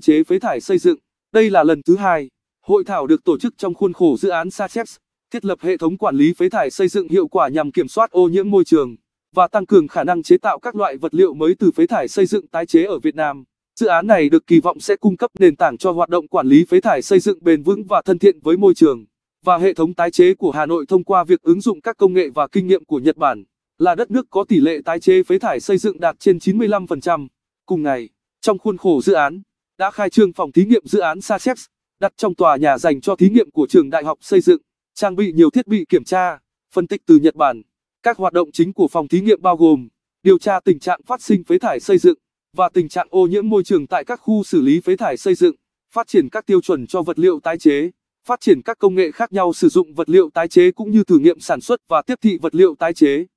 chế phế thải xây dựng. Đây là lần thứ hai, hội thảo được tổ chức trong khuôn khổ dự án SACHEPS, thiết lập hệ thống quản lý phế thải xây dựng hiệu quả nhằm kiểm soát ô nhiễm môi trường và tăng cường khả năng chế tạo các loại vật liệu mới từ phế thải xây dựng tái chế ở Việt Nam. Dự án này được kỳ vọng sẽ cung cấp nền tảng cho hoạt động quản lý phế thải xây dựng bền vững và thân thiện với môi trường và hệ thống tái chế của Hà Nội thông qua việc ứng dụng các công nghệ và kinh nghiệm của Nhật Bản, là đất nước có tỷ lệ tái chế phế thải xây dựng đạt trên 95%. Cùng ngày, trong khuôn khổ dự án đã khai trương phòng thí nghiệm dự án Sacheps, đặt trong tòa nhà dành cho thí nghiệm của trường đại học xây dựng, trang bị nhiều thiết bị kiểm tra, phân tích từ Nhật Bản. Các hoạt động chính của phòng thí nghiệm bao gồm điều tra tình trạng phát sinh phế thải xây dựng và tình trạng ô nhiễm môi trường tại các khu xử lý phế thải xây dựng, phát triển các tiêu chuẩn cho vật liệu tái chế, phát triển các công nghệ khác nhau sử dụng vật liệu tái chế cũng như thử nghiệm sản xuất và tiếp thị vật liệu tái chế.